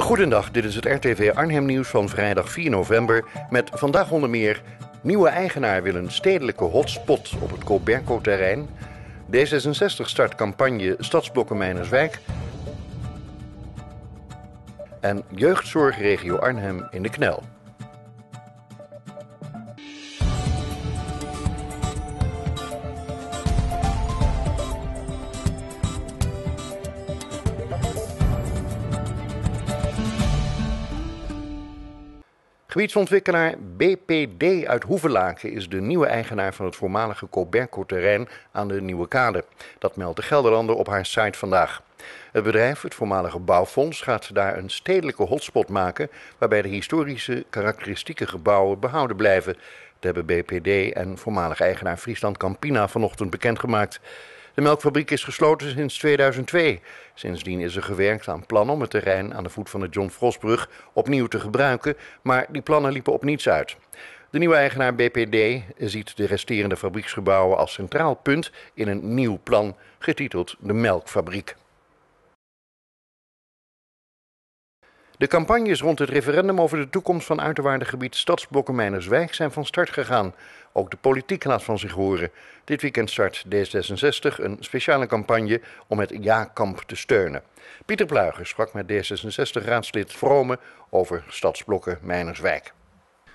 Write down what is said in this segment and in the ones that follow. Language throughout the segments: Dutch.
Goedendag, dit is het RTV Arnhem nieuws van vrijdag 4 november met vandaag onder meer nieuwe eigenaar wil een stedelijke hotspot op het Colberco terrein. D66 start campagne Stadsblokken Mijnerswijk. En jeugdzorgregio Arnhem in de knel. Gebiedsontwikkelaar BPD uit Hoevelaken is de nieuwe eigenaar van het voormalige Colberco-terrein aan de Nieuwe Kade. Dat meldt de Gelderlander op haar site vandaag. Het bedrijf, het voormalige Bouwfonds, gaat daar een stedelijke hotspot maken waarbij de historische karakteristieke gebouwen behouden blijven. Dat hebben BPD en voormalig eigenaar Friesland Campina vanochtend bekendgemaakt. De melkfabriek is gesloten sinds 2002. Sindsdien is er gewerkt aan plannen om het terrein aan de voet van de John Frostbrug opnieuw te gebruiken, maar die plannen liepen op niets uit. De nieuwe eigenaar BPD ziet de resterende fabrieksgebouwen als centraal punt in een nieuw plan getiteld De Melkfabriek. De campagnes rond het referendum over de toekomst van uiterwaardengebied Stadsblokken Mijnerswijk zijn van start gegaan. Ook de politiek laat van zich horen. Dit weekend start D66 een speciale campagne om het Ja-kamp te steunen. Pieter Pluiger sprak met D66-raadslid Vrome over Stadsblokken Mijnerswijk.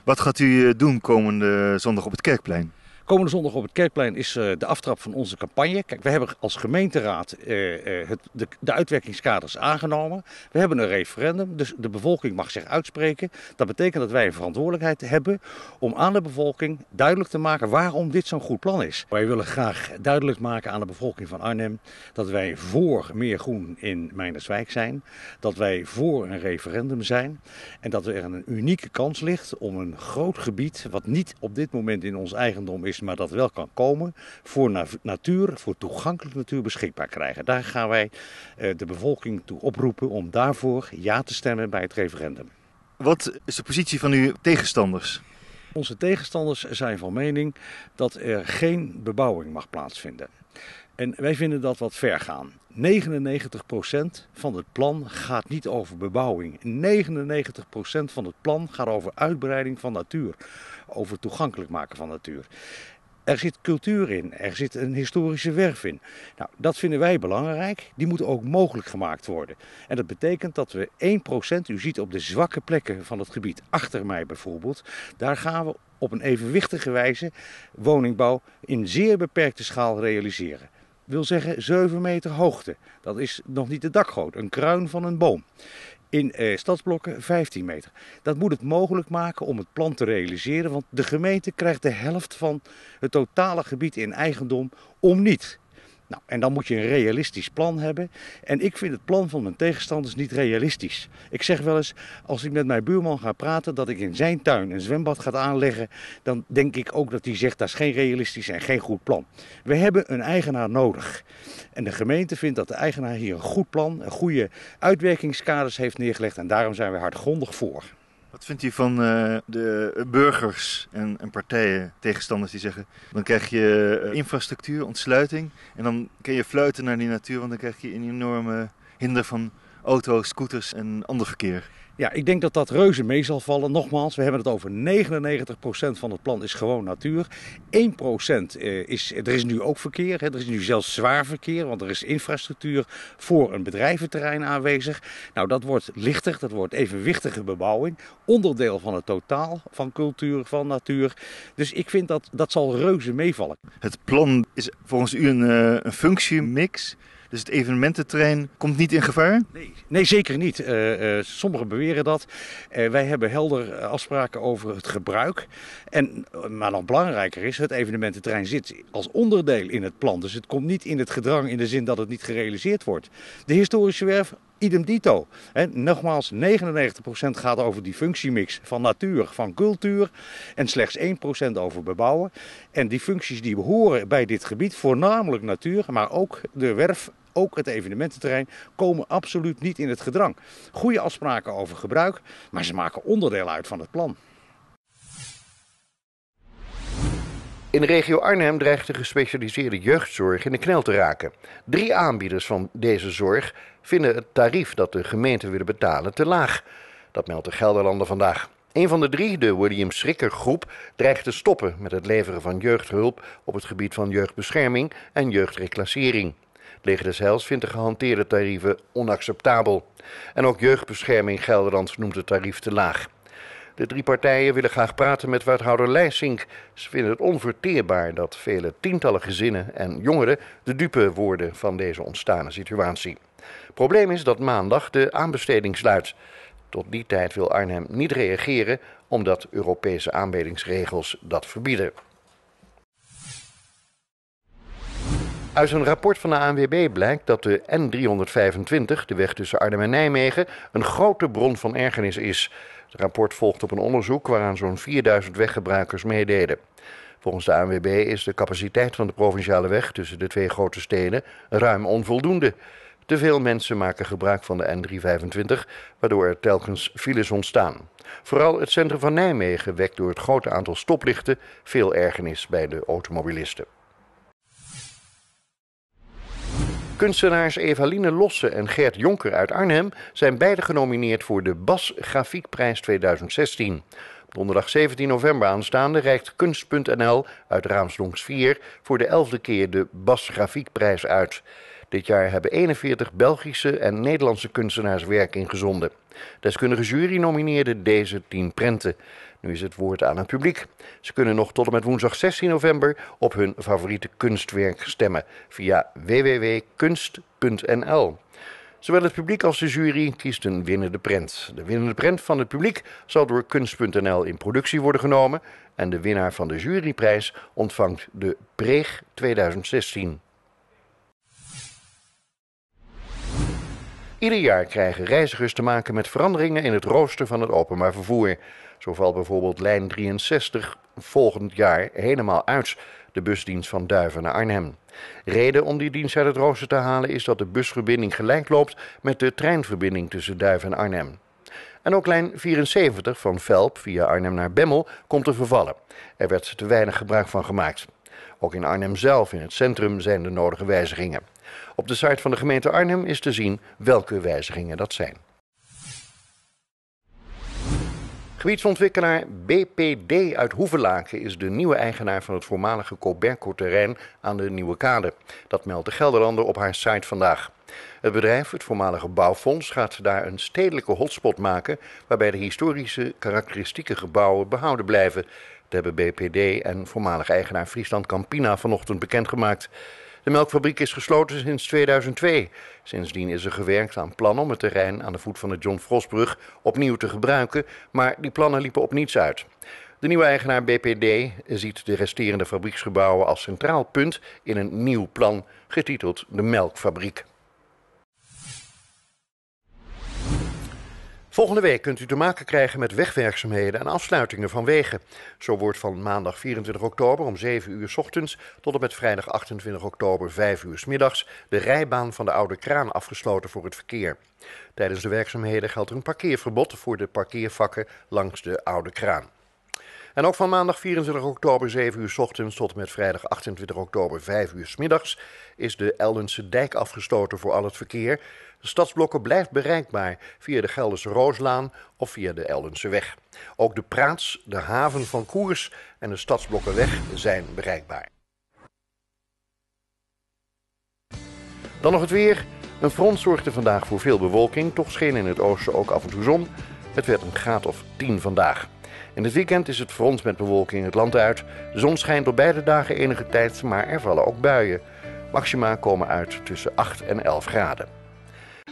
Wat gaat u eh, doen komende zondag op het Kerkplein? Komende zondag op het Kerkplein is eh, de aftrap van onze campagne. Kijk, we hebben als gemeenteraad eh, eh, het, de, de uitwerkingskaders aangenomen. We hebben een referendum, dus de bevolking mag zich uitspreken. Dat betekent dat wij een verantwoordelijkheid hebben om aan de bevolking duidelijk te maken waarom dit zo'n goed plan is. Wij willen graag duidelijk maken aan de bevolking van Arnhem dat wij voor meer groen in Meinerswijk zijn. Dat wij voor een referendum zijn. En dat er een unieke kans ligt om een groot gebied, wat niet op dit moment in ons eigendom is, maar dat wel kan komen, voor natuur, voor toegankelijke natuur beschikbaar krijgen. Daar gaan wij eh, de bevolking toe oproepen om daarvoor ja te stemmen bij het referendum. Wat is de positie van uw tegenstanders? Onze tegenstanders zijn van mening dat er geen bebouwing mag plaatsvinden. En wij vinden dat wat ver gaan. 99% van het plan gaat niet over bebouwing. 99% van het plan gaat over uitbreiding van natuur. Over toegankelijk maken van natuur. Er zit cultuur in, er zit een historische werf in. Nou, dat vinden wij belangrijk. Die moet ook mogelijk gemaakt worden. En dat betekent dat we 1%, u ziet op de zwakke plekken van het gebied, achter mij bijvoorbeeld, daar gaan we op een evenwichtige wijze woningbouw in zeer beperkte schaal realiseren wil zeggen 7 meter hoogte. Dat is nog niet de dakgoot, een kruin van een boom. In eh, stadsblokken 15 meter. Dat moet het mogelijk maken om het plan te realiseren, want de gemeente krijgt de helft van het totale gebied in eigendom om niet. Nou, en dan moet je een realistisch plan hebben. En ik vind het plan van mijn tegenstanders niet realistisch. Ik zeg wel eens, als ik met mijn buurman ga praten dat ik in zijn tuin een zwembad ga aanleggen, dan denk ik ook dat hij zegt dat is geen realistisch en geen goed plan. We hebben een eigenaar nodig. En de gemeente vindt dat de eigenaar hier een goed plan, een goede uitwerkingskaders heeft neergelegd en daarom zijn we hardgrondig voor. Wat vindt u van eh, de burgers en, partijen, tegenstanders die zeggen... dan krijg je eh, infrastructuur, ontsluiting... en dan kun je fluiten naar die natuur... want dan krijg je een enorme hinder van auto's, scooters en ander verkeer. Ja, ik denk dat dat reuze mee zal vallen. Nogmaals, we hebben het over 99% van het plan is gewoon natuur. 1% eh, is, er is nu ook verkeer. Er is nu zelfs zwaar verkeer, want er is infrastructuur voor een bedrijventerrein aanwezig. Nou, dat wordt lichter, dat wordt evenwichtige bebouwing. Onderdeel van het totaal van cultuur, van natuur. Dus ik vind dat dat zal reuze meevallen. Het plan is volgens u een, eh, een functiemix dus het evenemententrein komt niet in gevaar? Nee, nee zeker niet. Eh, eh, sommigen beweren dat. Eh, wij hebben helder afspraken over het gebruik. En, maar nog belangrijker is, het evenemententrein zit als onderdeel in het plan. Dus het komt niet in het gedrang in de zin dat het niet gerealiseerd wordt. De historische werf idem dito. nogmaals, 99% gaat over die functiemix van natuur, van cultuur. En slechts 1% over bebouwen. En die functies die behoren bij dit gebied, voornamelijk natuur, maar ook de werf ook het evenemententerrein, komen absoluut niet in het gedrang. Goede afspraken over gebruik, maar ze maken onderdeel uit van het plan. In de regio Arnhem dreigt de gespecialiseerde jeugdzorg in de knel te raken. Drie aanbieders van deze zorg vinden het tarief dat de gemeenten willen betalen te laag. Dat meldt de Gelderlander vandaag. Een van de drie, de William Schrikker Groep, dreigt te stoppen met het leveren van jeugdhulp op het gebied van jeugdbescherming en jeugdreclassering. Leger des Heils vindt de gehanteerde tarieven onacceptabel. En ook jeugdbescherming Gelderland noemt het tarief te laag. De drie partijen willen graag praten met wethouder Leijsink. Ze vinden het onverteerbaar dat vele tientallen gezinnen en jongeren de dupe worden van deze ontstane situatie. Probleem is dat maandag de aanbesteding sluit. Tot die tijd wil Arnhem niet reageren omdat Europese aanbedingsregels dat verbieden. Uit een rapport van de ANWB blijkt dat de N325, de weg tussen Arnhem en Nijmegen, een grote bron van ergernis is. Het rapport volgt op een onderzoek waaraan zo'n 4000 weggebruikers meededen. Volgens de ANWB is de capaciteit van de provinciale weg tussen de twee grote steden ruim onvoldoende. Te veel mensen maken gebruik van de N325, waardoor er telkens files ontstaan. Vooral het centrum van Nijmegen wekt door het grote aantal stoplichten veel ergernis bij de automobilisten. Kunstenaars Evaline Losse en Gert Jonker uit Arnhem zijn beide genomineerd voor de Bas Grafiekprijs 2016. Donderdag 17 november aanstaande reikt Kunst.nl uit Raamsdonks 4 voor de elfde keer de Bas Grafiekprijs uit. Dit jaar hebben 41 Belgische en Nederlandse kunstenaars werk ingezonden. Deskundige jury nomineerde deze 10 prenten. Nu is het woord aan het publiek. Ze kunnen nog tot en met woensdag 16 november op hun favoriete kunstwerk stemmen via www.kunst.nl. Zowel het publiek als de jury kiest een winnende prent. De winnende prent van het publiek zal door kunst.nl in productie worden genomen en de winnaar van de juryprijs ontvangt de Preeg 2016. Ieder jaar krijgen reizigers te maken met veranderingen in het rooster van het openbaar vervoer. Zo valt bijvoorbeeld lijn 63 volgend jaar helemaal uit, de busdienst van Duiven naar Arnhem. Reden om die dienst uit het rooster te halen is dat de busverbinding gelijk loopt met de treinverbinding tussen Duiven en Arnhem. En ook lijn 74 van Velp via Arnhem naar Bemmel komt te vervallen. Er werd te weinig gebruik van gemaakt. Ook in Arnhem zelf, in het centrum, zijn de nodige wijzigingen. Op de site van de gemeente Arnhem is te zien welke wijzigingen dat zijn. Gebiedsontwikkelaar BPD uit Hoevelaken is de nieuwe eigenaar van het voormalige Coberco-terrein aan de Nieuwe Kade. Dat meldt de Gelderlander op haar site vandaag. Het bedrijf, het voormalige Bouwfonds, gaat daar een stedelijke hotspot maken waarbij de historische karakteristieke gebouwen behouden blijven dat hebben BPD en voormalig eigenaar Friesland Campina vanochtend bekendgemaakt. De melkfabriek is gesloten sinds 2002. Sindsdien is er gewerkt aan plannen om het terrein aan de voet van de John Frostbrug opnieuw te gebruiken, maar die plannen liepen op niets uit. De nieuwe eigenaar BPD ziet de resterende fabrieksgebouwen als centraal punt in een nieuw plan, getiteld De Melkfabriek. Volgende week kunt u te maken krijgen met wegwerkzaamheden en afsluitingen van wegen. Zo wordt van maandag 24 oktober om 7 uur s ochtends tot en met vrijdag 28 oktober 5 uur s middags de rijbaan van de Oude Kraan afgesloten voor het verkeer. Tijdens de werkzaamheden geldt er een parkeerverbod voor de parkeervakken langs de Oude Kraan. En ook van maandag 24 oktober 7 uur s ochtends tot met vrijdag 28 oktober 5 uur s middags is de Eldense dijk afgestoten voor al het verkeer. De stadsblokken blijft bereikbaar via de Gelderse Rooslaan of via de Eldense weg. Ook de Praats, de haven van Koers en de stadsblokkenweg zijn bereikbaar. Dan nog het weer. Een front zorgde vandaag voor veel bewolking, toch scheen in het oosten ook af en toe zon. Het werd een graad of 10 vandaag. In het weekend is het voor ons met bewolking het land uit. De zon schijnt op beide dagen enige tijd, maar er vallen ook buien. Maxima komen uit tussen 8 en 11 graden.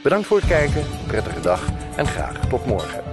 Bedankt voor het kijken, prettige dag en graag tot morgen.